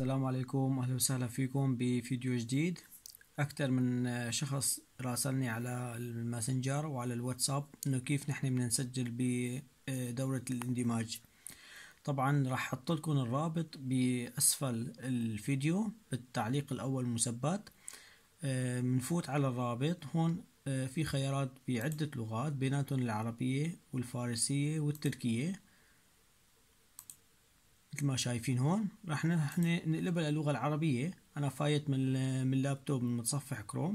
السلام عليكم اهلا وسهلا فيكم بفيديو جديد اكثر من شخص راسلني على الماسنجر وعلى الواتساب انه كيف نحن بدنا نسجل بدورة الاندماج طبعا راح احط لكم الرابط باسفل الفيديو بالتعليق الاول مثبت بنفوت على الرابط هون في خيارات بعدة لغات بيناتهم العربية والفارسية والتركية مثل ما شايفين هون راح نقلبها للغة العربية أنا فايت من من اللابتوب من متصفح كروم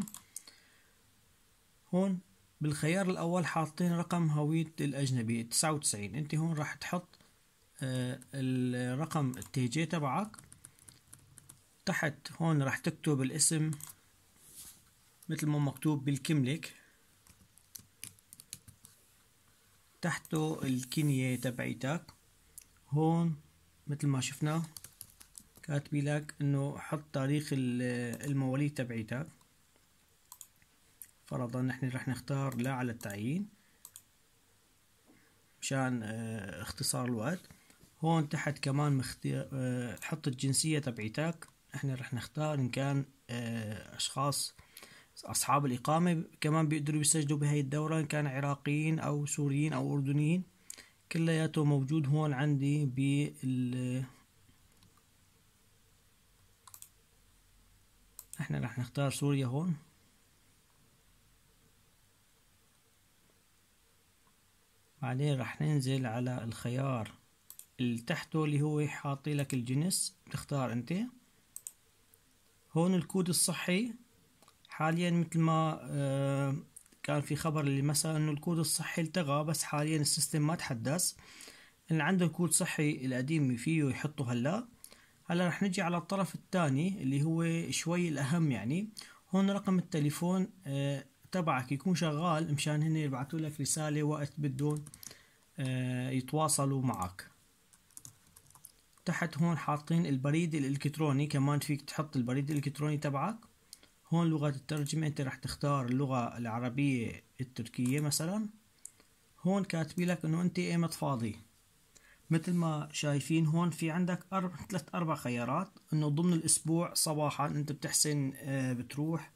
هون بالخيار الأول حاطين رقم هوية الأجنبي تسعة وتسعين أنت هون راح تحط آه، الرقم التي جي تبعك تحت هون راح تكتب الاسم مثل ما مكتوب بالكملك تحته الكنية تبعيتك هون مثل ما شفنا كاتبي لك انه حط تاريخ المواليد تبعيتك فرضا نحن رح نختار لا على التعيين مشان آه، اختصار الوقت هون تحت كمان مختار اه حط الجنسية تبعيتك احنا رح نختار ان كان اه اشخاص اصحاب الاقامة كمان بيقدروا يسجلوا بهاي الدورة ان كان عراقيين او سوريين او اردنيين كلياته موجود هون عندي بال احنا رح نختار سوريا هون بعدين رح ننزل على الخيار اللي تحته اللي هو حاطي لك الجنس بتختار انت هون الكود الصحي حاليا مثل ما آه، كان في خبر اللي مثلا انه الكود الصحي التغى بس حاليا السيستم ما تحدث اللي عنده كود صحي القديم فيه يحطه هلا هلا رح نجي على الطرف الثاني اللي هو شوي الاهم يعني هون رقم التليفون آه تبعك يكون شغال مشان هن يبعثوا لك رساله وقت بدهم آه يتواصلوا معك تحت هون حاطين البريد الالكتروني كمان فيك تحط البريد الالكتروني تبعك هون لغة الترجمة انت راح تختار اللغة العربية التركية مثلا هون كاتبي لك انه انت ايمت فاضي مثل ما شايفين هون في عندك أربع ثلاث أربع خيارات إنه ضمن الأسبوع صباحا أنت بتحسن آه، بتروح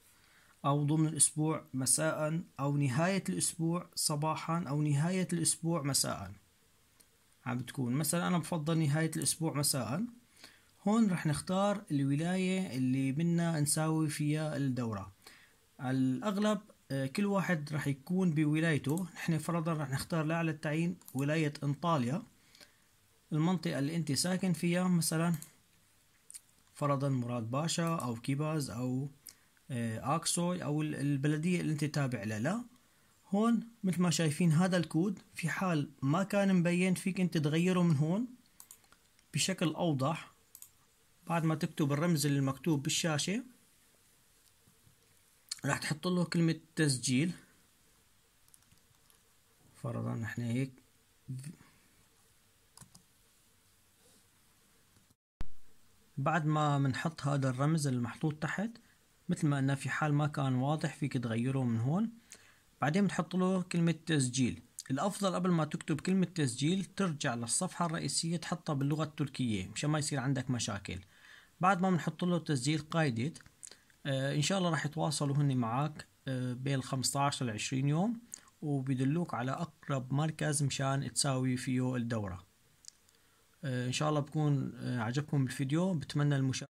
أو ضمن الأسبوع مساء أو نهاية الأسبوع صباحا أو نهاية الأسبوع مساء عم بتكون مثلا أنا بفضل نهاية الأسبوع مساء هون رح نختار الولاية اللي بدنا نساوي فيها الدورة الأغلب آه، كل واحد رح يكون بولايته نحن فرضا رح نختار لأعلى التعيين ولاية انطاليا المنطقة اللي انت ساكن فيها مثلا فرضا مراد باشا أو كيباز أو آه، أكسوي أو البلدية اللي انت تابع لها لا هون مثل ما شايفين هذا الكود في حال ما كان مبين فيك انت تغيره من هون بشكل أوضح بعد ما تكتب الرمز المكتوب بالشاشة راح تحط له كلمة تسجيل فرضا نحن هيك بعد ما بنحط هذا الرمز المحطوط تحت مثل ما قلنا في حال ما كان واضح فيك تغيره من هون بعدين بتحط له كلمة تسجيل الأفضل قبل ما تكتب كلمة تسجيل ترجع للصفحة الرئيسية تحطها باللغة التركية مشان ما يصير عندك مشاكل بعد ما بنحط له تسجيل قايدت آه، ان شاء الله راح يتواصلوا هني معك آه، بين 15 ل 20 يوم وبيدلوك على اقرب مركز مشان تساوي فيه الدوره آه، ان شاء الله بكون عجبكم الفيديو بتمنى المشاهده